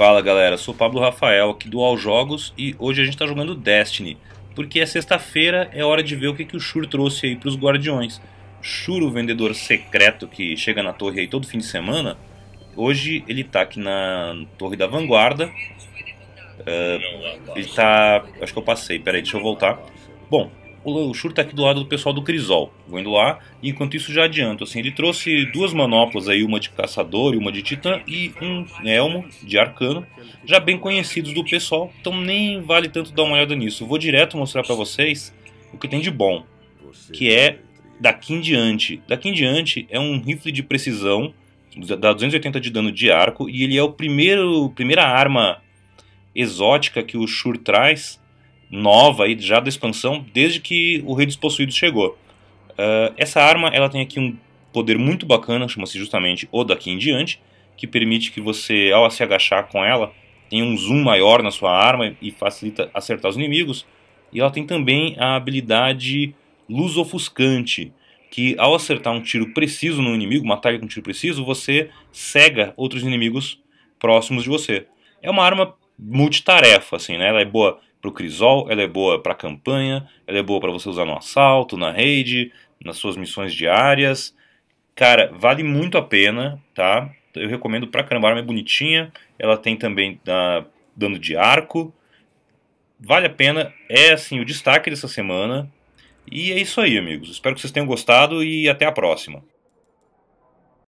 Fala galera, sou Pablo Rafael aqui do All Jogos e hoje a gente está jogando Destiny, porque é sexta-feira, é hora de ver o que, que o Shur trouxe aí para os Guardiões. Shur, o vendedor secreto que chega na torre aí todo fim de semana, hoje ele tá aqui na torre da vanguarda. Uh, ele tá Acho que eu passei, peraí, deixa eu voltar. Bom, o Shur está aqui do lado do pessoal do Crisol. Vou indo lá, e enquanto isso já adianto. Assim, ele trouxe duas manoplas aí, uma de caçador e uma de titã, e um elmo de arcano, já bem conhecidos do pessoal, então nem vale tanto dar uma olhada nisso. vou direto mostrar para vocês o que tem de bom, que é daqui em diante. Daqui em diante é um rifle de precisão, dá 280 de dano de arco, e ele é o primeiro primeira arma exótica que o Shur traz nova aí já da expansão desde que o Rei dos Possuídos chegou. Uh, essa arma ela tem aqui um poder muito bacana, chama-se justamente o daqui em diante, que permite que você, ao se agachar com ela, tenha um zoom maior na sua arma e facilita acertar os inimigos. E ela tem também a habilidade Luz Ofuscante, que ao acertar um tiro preciso no inimigo, matar com um tiro preciso, você cega outros inimigos próximos de você. É uma arma multitarefa, assim, né? Ela é boa para o crisol, ela é boa para campanha, ela é boa para você usar no assalto, na rede nas suas missões diárias. Cara, vale muito a pena, tá? Eu recomendo pra caramba, a arma é bonitinha, ela tem também ah, dano de arco. Vale a pena, é assim o destaque dessa semana. E é isso aí, amigos. Espero que vocês tenham gostado e até a próxima.